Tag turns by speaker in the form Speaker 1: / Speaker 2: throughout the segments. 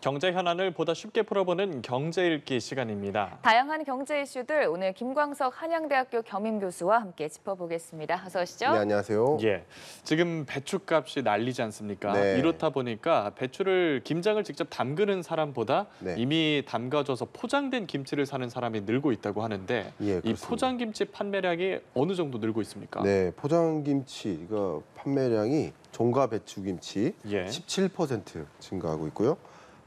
Speaker 1: 경제 현안을 보다 쉽게 풀어보는 경제 읽기 시간입니다.
Speaker 2: 다양한 경제 이슈들 오늘 김광석 한양대학교 겸임 교수와 함께 짚어보겠습니다. 어서 오시죠. 네,
Speaker 1: 안녕하세요. 예, 지금 배추값이 난리지 않습니까? 네. 이렇다 보니까 배추를 김장을 직접 담그는 사람보다 네. 이미 담가져서 포장된 김치를 사는 사람이 늘고 있다고 하는데 예, 이 포장 김치 판매량이 어느 정도 늘고 있습니까?
Speaker 3: 네, 포장 김치 그 판매량이 종가 배추 김치 예. 17% 증가하고 있고요.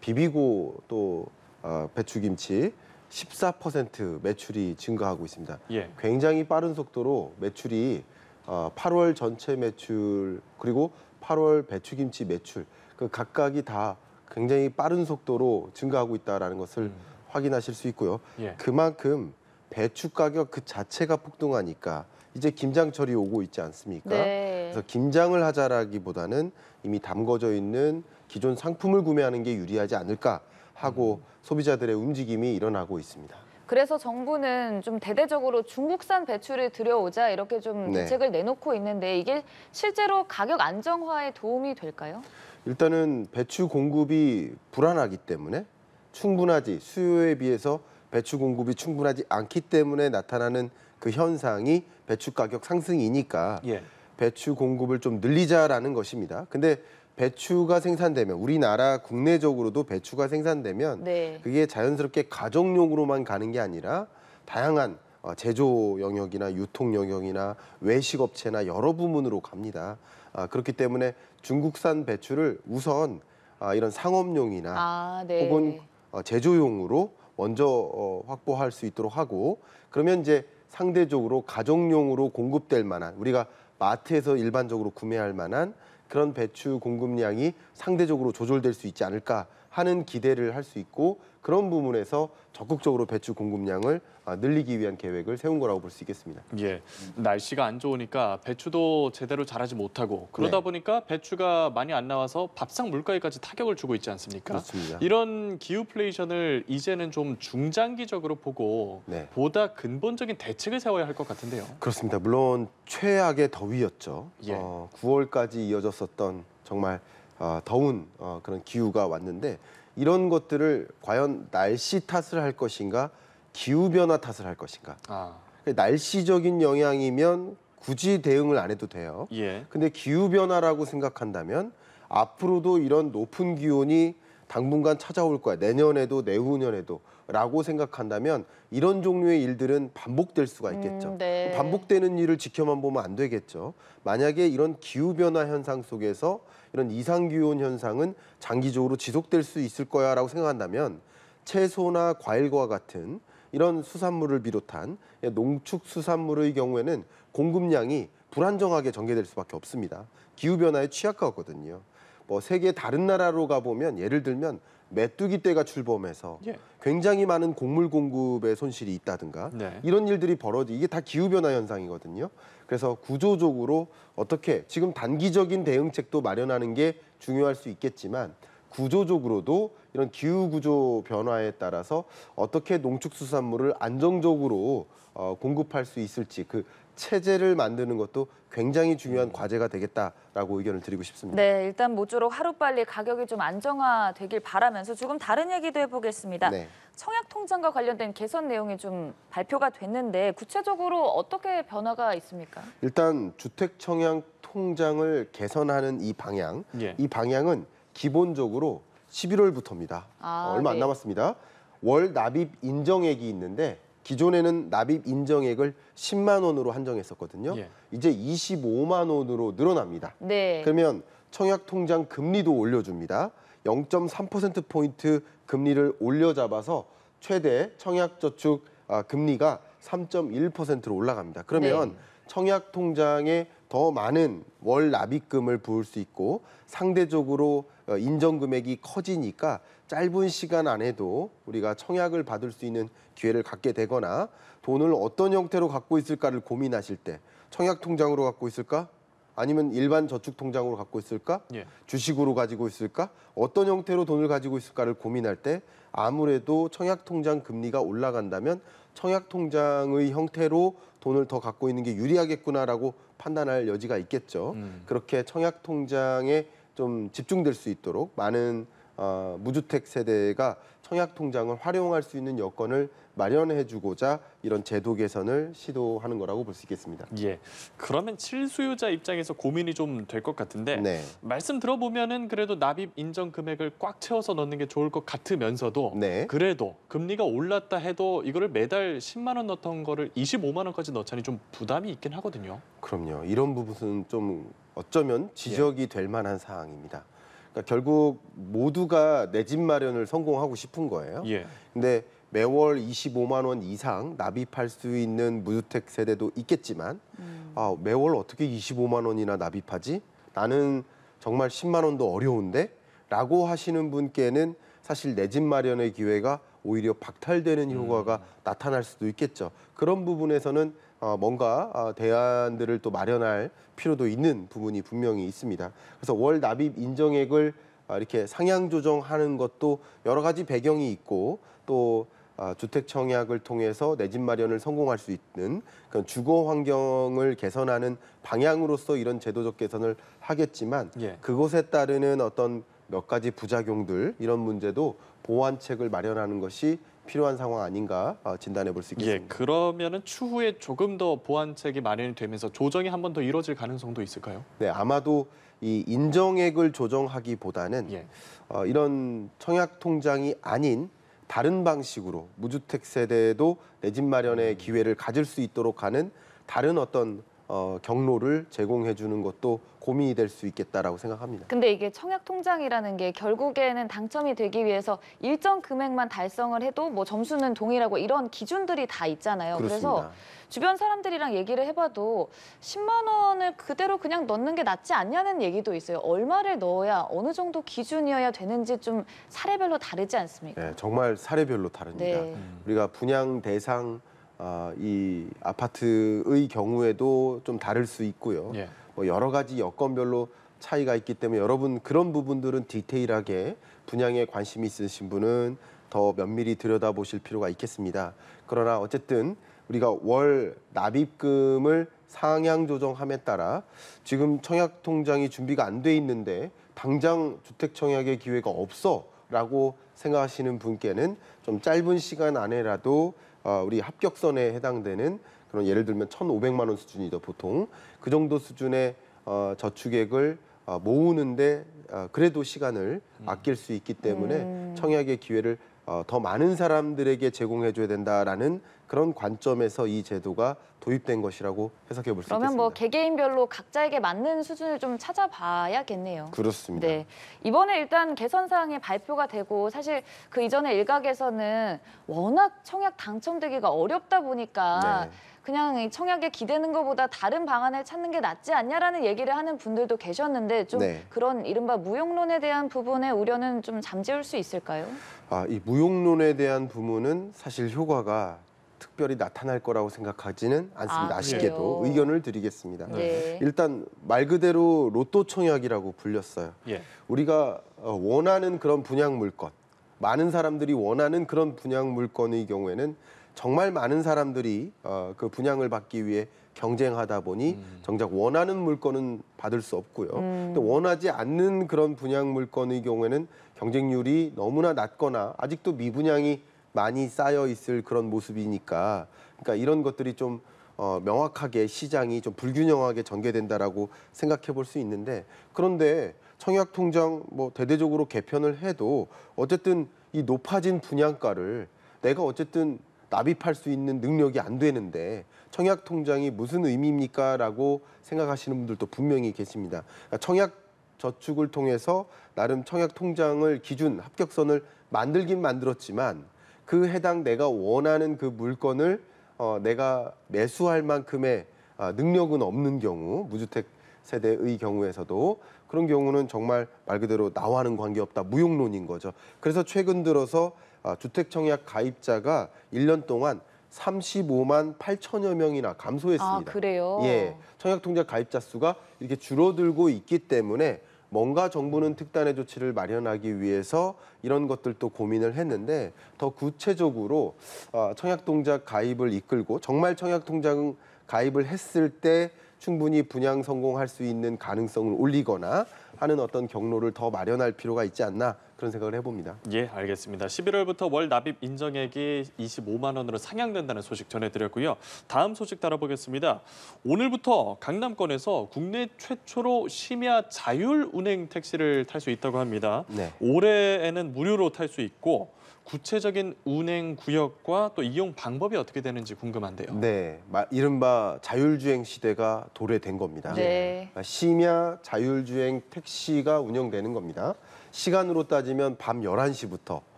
Speaker 3: 비비고 또 어, 배추김치 14% 매출이 증가하고 있습니다. 예. 굉장히 빠른 속도로 매출이 어, 8월 전체 매출 그리고 8월 배추김치 매출 그 각각이 다 굉장히 빠른 속도로 증가하고 있다라는 것을 음. 확인하실 수 있고요. 예. 그만큼 배추 가격 그 자체가 폭등하니까 이제 김장철이 오고 있지 않습니까? 네. 그래서 김장을 하자라기보다는 이미 담궈져 있는 기존 상품을 구매하는 게 유리하지 않을까 하고 소비자들의 움직임이 일어나고 있습니다.
Speaker 2: 그래서 정부는 좀 대대적으로 중국산 배추를 들여오자 이렇게 좀 네. 대책을 내놓고 있는데 이게 실제로 가격 안정화에 도움이 될까요?
Speaker 3: 일단은 배추 공급이 불안하기 때문에 충분하지 수요에 비해서 배추 공급이 충분하지 않기 때문에 나타나는 그 현상이 배추 가격 상승이니까 예. 배추 공급을 좀 늘리자라는 것입니다. 근데 배추가 생산되면 우리나라 국내적으로도 배추가 생산되면 네. 그게 자연스럽게 가정용으로만 가는 게 아니라 다양한 어, 제조 영역이나 유통 영역이나 외식 업체나 여러 부문으로 갑니다. 아, 그렇기 때문에 중국산 배추를 우선 아, 이런 상업용이나 아, 네. 혹은 어, 제조용으로 먼저 어, 확보할 수 있도록 하고 그러면 이제 상대적으로 가정용으로 공급될 만한 우리가 마트에서 일반적으로 구매할 만한 그런 배추 공급량이 상대적으로 조절될 수 있지 않을까 하는 기대를 할 수 있고 그런 부분에서 적극적으로 배추 공급량을 아, 늘리기
Speaker 1: 위한 계획을 세운 거라고 볼 수 있겠습니다. 예, 날씨가 안 좋으니까 배추도 제대로 자라지 못하고 그러다 네. 보니까 배추가 많이 안 나와서 밥상 물가에까지 타격을 주고 있지 않습니까? 그렇습니다. 이런 기후플레이션을 이제는 좀 중장기적으로 보고 네. 보다 근본적인 대책을 세워야 할 것 같은데요.
Speaker 3: 그렇습니다. 물론 최악의 더위였죠. 예. 어, 9월까지 이어졌었던 정말 어, 더운 어, 그런 기후가 왔는데 이런 것들을 과연 날씨 탓을 할 것인가 기후 변화 탓을 할 것인가 아. 그러니까 날씨적인 영향이면 굳이 대응을 안 해도 돼요. 예. 근데 기후 변화라고 생각한다면 앞으로도 이런 높은 기온이 당분간 찾아올 거야. 내년에도 내후년에도 라고 생각한다면 이런 종류의 일들은 반복될 수가 음, 있겠죠. 음, 네. 반복되는 일을 지켜만 보면 안 되겠죠. 만약에 이런 기후변화 현상 속에서 이런 이상기온 현상은 장기적으로 지속될 수 있을 거야라고 생각한다면 채소나 과일과 같은 이런 수산물을 비롯한 농축수산물의 경우에는 공급량이 불안정하게 전개될 수밖에 없습니다. 기후변화에 취약하거든요. 뭐 세계 다른 나라로 가보면 예를 들면 메뚜기 떼가 출범해서 예. 굉장히 많은 곡물 공급의 손실이 있다든가 네. 이런 일들이 벌어지 이게 다 기후 변화 현상이거든요. 그래서 구조적으로 어떻게 지금 단기적인 대응책도 마련하는 게 중요할 수 있겠지만 구조적으로도 이런 기후 구조 변화에 따라서 어떻게 농축수산물을 안정적으로 어, 공급할 수 있을지 그 체제를 만드는 것도 굉장히 중요한 과제가 되겠다라고 의견을 드리고 싶습니다.
Speaker 2: 네, 일단 모쪼록 하루빨리 가격이 좀 안정화되길 바라면서 조금 다른 얘기도 해보겠습니다. 네. 청약통장과 관련된 개선 내용이 좀 발표가 됐는데 구체적으로 어떻게 변화가 있습니까?
Speaker 3: 일단 주택청약통장을 개선하는 이 방향, 예. 이 방향은 기본적으로 11월부터입니다. 아, 어, 얼마 네. 안 남았습니다. 월 납입 인정액이 있는데 기존에는 납입 인정액을 10만 원으로 한정했었거든요. 예. 이제 25만 원으로 늘어납니다. 네. 그러면 청약 통장 금리도 올려줍니다. 0.3% 포인트 금리를 올려잡아서 최대 청약 저축 아, 금리가 3.1%로 올라갑니다. 그러면 네. 청약 통장의 더 많은 월 납입금을 부을 수 있고 상대적으로 어, 인정 금액이 커지니까 짧은 시간 안에도 우리가 청약을 받을 수 있는 기회를 갖게 되거나 돈을 어떤 형태로 갖고 있을까를 고민하실 때 청약 통장으로 갖고 있을까? 아니면 일반 저축 통장으로 갖고 있을까? 예. 주식으로 가지고 있을까? 어떤 형태로 돈을 가지고 있을까를 고민할 때 아무래도 청약 통장 금리가 올라간다면 청약 통장의 형태로 돈을 더 갖고 있는 게 유리하겠구나라고 판단할 여지가 있겠죠. 음. 그렇게 청약 통장에 좀 집중될 수 있도록 많은 어, 무주택 세대가 청약 통장을 활용할 수 있는 여건을 마련해 주고자 이런
Speaker 1: 제도 개선을 시도하는 거라고 볼 수 있겠습니다. 예. 그러면 실수요자 입장에서 고민이 좀 될 것 같은데 네. 말씀 들어보면은 그래도 납입 인정 금액을 꽉 채워서 넣는 게 좋을 것 같으면서도 네. 그래도 금리가 올랐다 해도 이거를 매달 10만 원 넣던 거를 25만 원까지 넣자니 좀 부담이 있긴 하거든요.
Speaker 3: 그럼요. 이런 부분은 좀 어쩌면 지적이 예. 될 만한 사항입니다. 그러니까 결국 모두가 내 집 마련을 성공하고 싶은 거예요. 예. 근데 매월 25만 원 이상 납입할 수 있는 무주택 세대도 있겠지만 음. 아, 매월 어떻게 25만 원이나 납입하지? 나는 정말 10만 원도 어려운데? 라고 하시는 분께는 사실 내 집 마련의 기회가 오히려 박탈되는 음. 효과가 음. 나타날 수도 있겠죠. 그런 부분에서는 어, 뭔가 어, 대안들을 또 마련할 필요도 있는 부분이 분명히 있습니다. 그래서 월 납입 인정액을 어, 이렇게 상향 조정하는 것도 여러 가지 배경이 있고 또 어, 주택 청약을 통해서 내 집 마련을 성공할 수 있는 그런 주거 환경을 개선하는 방향으로서 이런 제도적 개선을 하겠지만 예. 그것에 따르는 어떤 몇 가지 부작용들 이런 문제도 보완책을 마련하는 것이 필요한 상황 아닌가 어, 진단해 볼수 예, 있겠습니다.
Speaker 1: 예, 그러면은 추후에 조금 더 보완책이 마련되면서 조정이 한 번 더 이뤄질 가능성도 있을까요?
Speaker 3: 네, 아마도 이 인정액을 조정하기보다는 예. 어, 이런 청약 통장이 아닌 다른 방식으로 무주택 세대도 내 집 마련의 음. 기회를 가질 수 있도록 하는 다른 어떤 어, 경로를 제공해 주는 것도 고민이 될 수 있겠다라고 생각합니다.
Speaker 2: 근데 이게 청약 통장이라는 게 결국에는 당첨이 되기 위해서 일정 금액만 달성을 해도 뭐 점수는 동일하고 이런 기준들이 다 있잖아요. 그렇습니다. 그래서 주변 사람들이랑 얘기를 해봐도 10만 원을 그대로 그냥 넣는 게 낫지 않냐는 얘기도 있어요. 얼마를 넣어야 어느 정도 기준이어야 되는지 좀 사례별로 다르지 않습니까?
Speaker 3: 네, 정말 사례별로 다릅니다. 네. 우리가 분양 대상 어, 이 아파트의 경우에도 좀 다를 수 있고요. 예. 뭐 여러 가지 여건별로 차이가 있기 때문에 여러분 그런 부분들은 디테일하게 분양에 관심이 있으신 분은 더 면밀히 들여다보실 필요가 있겠습니다. 그러나 어쨌든 우리가 월 납입금을 상향 조정함에 따라 지금 청약 통장이 준비가 안 돼 있는데 당장 주택 청약의 기회가 없어라고 생각하시는 분께는 좀 짧은 시간 안에라도 어, 우리 합격선에 해당되는 그런 예를 들면 1,500만 원 수준이죠 보통 그 정도 수준의 어, 저축액을 어, 모으는데 어, 그래도 시간을 음. 아낄 수 있기 때문에 음. 청약의 기회를 어, 더 많은 사람들에게 제공해줘야 된다라는 그런 관점에서 이 제도가 도입된 것이라고 해석해 볼 수 있습니다 그러면
Speaker 2: 뭐 개개인별로 각자에게 맞는 수준을 좀 찾아봐야겠네요. 그렇습니다. 네. 이번에 일단 개선 사항이 발표가 되고 사실 그 이전에 일각에서는 워낙 청약 당첨되기가 어렵다 보니까 네. 그냥 청약에 기대는 것보다 다른 방안을 찾는 게 낫지 않냐라는 얘기를 하는 분들도 계셨는데 좀 네. 그런 이른바 무용론에 대한 부분의 우려는 좀 잠재울 수 있을까요?
Speaker 3: 아, 이 무용론에 대한 부분은 사실 효과가 특별히 나타날 거라고 생각하지는 않습니다. 아, 쉽게도 그래요? 의견을 드리겠습니다. 네. 일단 말 그대로 로또 청약이라고 불렸어요. 예. 우리가 어, 원하는 그런 분양 물건, 많은 사람들이 원하는 그런 분양 물건의 경우에는 정말 많은 사람들이 어, 그 분양을 받기 위해 경쟁하다 보니 음. 정작 원하는 물건은 받을 수 없고요. 음. 또 원하지 않는 그런 분양 물건의 경우에는 경쟁률이 너무나 낮거나 아직도 미분양이 많이 쌓여 있을 그런 모습이니까 그러니까 이런 것들이 좀 어, 명확하게 시장이 좀 불균형하게 전개된다라고 생각해 볼 수 있는데 그런데 청약 통장 뭐 대대적으로 개편을 해도 어쨌든 이 높아진 분양가를 내가 어쨌든 납입할 수 있는 능력이 안 되는데 청약 통장이 무슨 의미입니까라고 생각하시는 분들도 분명히 계십니다. 그러니까 청약 저축을 통해서 나름 청약 통장을 기준 합격선을 만들긴 만들었지만 그 해당 내가 원하는 그 물건을 어, 내가 매수할 만큼의 아, 능력은 없는 경우 무주택 세대의 경우에서도 그런 경우는 정말 말 그대로 나와는 관계없다 무용론인 거죠. 그래서 최근 들어서 아, 주택청약 가입자가 1년 동안 35만 8천여 명이나 감소했습니다. 아, 그래요? 예. 청약통장 가입자 수가 이렇게 줄어들고 있기 때문에 뭔가 정부는 특단의 조치를 마련하기 위해서 이런 것들도 고민을 했는데 더 구체적으로 어, 청약통장 가입을 이끌고 정말 청약통장 가입을 했을 때 충분히 분양 성공할 수 있는 가능성을 올리거나 하는 어떤 경로를 더 마련할 필요가 있지 않나 그런 생각을 해봅니다.
Speaker 1: 예, 알겠습니다. 11월부터 월 납입 인정액이 25만 원으로 상향된다는 소식 전해드렸고요. 다음 소식 다뤄보겠습니다. 오늘부터 강남권에서 국내 최초로 심야 자율 운행 택시를 탈 수 있다고 합니다. 네. 올해에는 무료로 탈 수 있고 구체적인 운행 구역과 또 이용 방법이 어떻게 되는지 궁금한데요. 네, 이른바 자율주행 시대가 도래된 겁니다. 네. 아, 심야
Speaker 3: 자율주행 택시가 운영되는 겁니다. 시간으로 따지면 밤 11시부터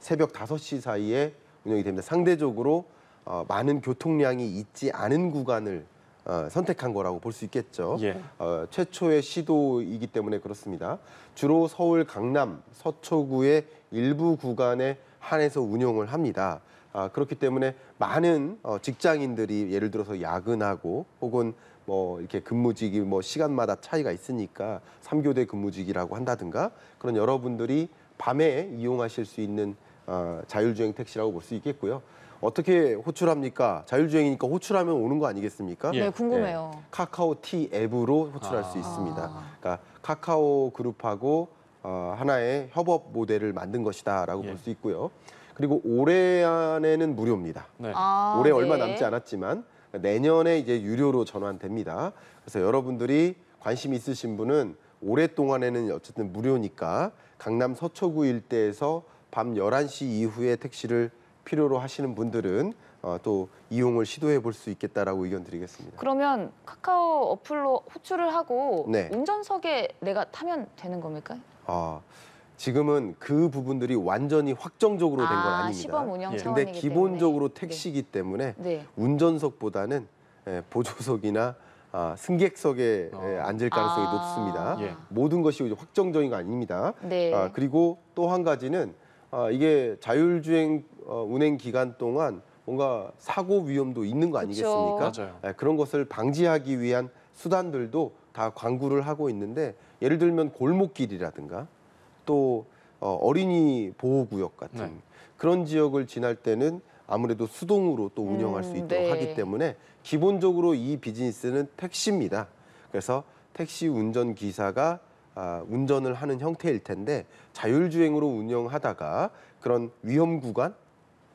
Speaker 3: 새벽 5시 사이에 운영이 됩니다. 상대적으로 어, 많은 교통량이 있지 않은 구간을 어, 선택한 거라고 볼 수 있겠죠. 예. 어, 최초의 시도이기 때문에 그렇습니다. 주로 서울 강남 서초구의 일부 구간에 한해서 운영을 합니다. 아, 그렇기 때문에 많은 어, 직장인들이 예를 들어서 야근하고 혹은 뭐 이렇게 근무직이 뭐 시간마다 차이가 있으니까 삼교대 근무직이라고 한다든가 그런 여러분들이 밤에 이용하실 수 있는 어, 자율주행 택시라고 볼 수 있겠고요. 어떻게 호출합니까? 자율주행이니까 호출하면 오는 거 아니겠습니까? 네, 궁금해요. 네, 카카오 T 앱으로 호출할 아. 수 있습니다. 그러니까 카카오 그룹하고 어, 하나의 협업 모델을 만든 것이다라고 예. 볼수 있고요. 그리고 올해 안에는 무료입니다. 네. 아, 올해 네. 얼마 남지 않았지만 그러니까 내년에 이제 유료로 전환됩니다. 그래서 여러분들이 관심 있으신 분은 오랫동안에는 어쨌든 무료니까 강남 서초구 일대에서 밤 11시 이후에 택시를 필요로 하시는 분들은 어, 또 이용을 시도해 볼 수 있겠다라고 의견 드리겠습니다.
Speaker 2: 그러면 카카오 어플로 호출을 하고 네. 운전석에 내가 타면 되는 겁니까?
Speaker 3: 아, 지금은 그 부분들이 완전히 확정적으로 된 건 아, 닙니다 시범 운영 예. 근데 기본적으로 때문에. 네. 택시기 때문에 네. 운전석보다는 예, 보조석이나 아, 승객석에 어. 예, 앉을 가능성이 아. 높습니다. 예. 모든 것이 확정적인 거 아닙니다. 네. 아, 그리고 또 한 가지는 아, 이게 자율주행 어, 운행 기간 동안 뭔가 사고 위험도 있는 거 아니겠습니까? 맞아요. 그런 것을 방지하기 위한 수단들도 다 광고를 하고 있는데 예를 들면 골목길이라든가 또 어, 린이 보호구역 같은 네. 그런 지역을 지날 때는 아무래도 수동으로 또 운영할 수 음, 있도록 네. 하기 때문에 기본적으로 이 비즈니스는 택시입니다. 그래서 택시 운전 기사가 아, 운전을 하는 형태일 텐데 자율주행으로 운영하다가 그런 위험 구간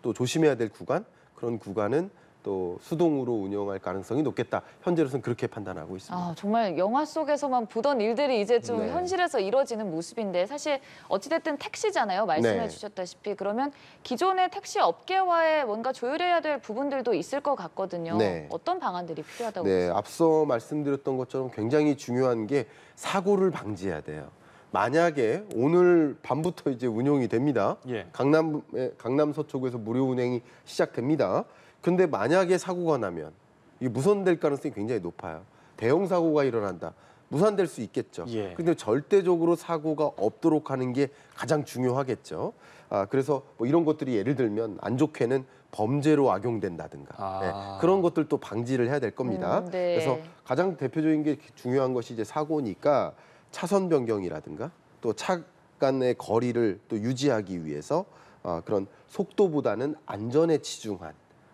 Speaker 3: 또 조심해야 될 구간 그런 구간은 또 수동으로 운영할 가능성이 높겠다. 현재로서는 그렇게 판단하고 있습니다.
Speaker 2: 아, 정말 영화 속에서만 보던 일들이 이제 좀 네. 현실에서 이루어지는 모습인데 사실 어찌됐든 택시잖아요. 말씀해 네. 주셨다시피 그러면 기존의 택시 업계와의 뭔가 조율해야 될 부분들도 있을 것 같거든요. 네. 어떤 방안들이 필요하다고 네, 보세요?
Speaker 3: 앞서 말씀드렸던 것처럼 굉장히 중요한 게 사고를 방지해야 돼요. 만약에 오늘 밤부터 이제 운영이 됩니다. 예. 강남 강남 서쪽에서 무료 운행이 시작됩니다. 근데 만약에 사고가 나면 이게 무선될 가능성이 굉장히 높아요. 대형 사고가 일어난다. 무산될 수 있겠죠. 예. 근데 절대적으로 사고가 없도록 하는 게 가장 중요하겠죠. 아, 그래서 뭐 이런 것들이 예를 들면 안 좋게는 범죄로 악용된다든가 아. 네, 그런 것들도 방지를 해야 될 겁니다. 음, 네. 그래서 가장 대표적인 게 중요한 것이 이제 사고니까 차선 변경이라든가 또 차 간의 거리를 또 유지하기 위해서 아, 그런 속도보다는 안전에 치중한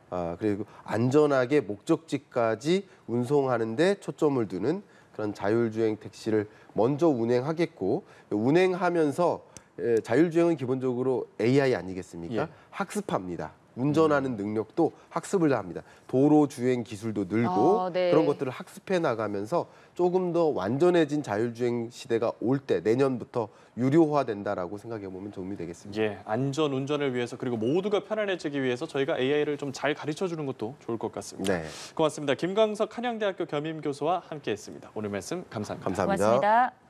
Speaker 3: 아, 그리고 안전하게 목적지까지 운송하는데 초점을 두는 그런 자율주행 택시를 먼저 운행하겠고 운행하면서 예, 자율주행은 기본적으로 AI 아니겠습니까? 예. 학습합니다. 운전하는 능력도 학습을 합니다. 도로 주행 기술도 늘고 아, 네. 그런 것들을 학습해 나가면서 조금 더 완전해진 자율주행 시대가 올 때 내년부터 유료화된다라고 생각해 보면 도움이 되겠습니다. 예,
Speaker 1: 안전 운전을 위해서 그리고 모두가 편안해지기 위해서 저희가 AI를 좀 잘 가르쳐 주는 것도 좋을 것 같습니다. 네. 고맙습니다. 김광석 한양대학교 겸임 교수와 함께했습니다. 오늘 말씀 감사합니다. 감사합니다.
Speaker 2: 고맙습니다.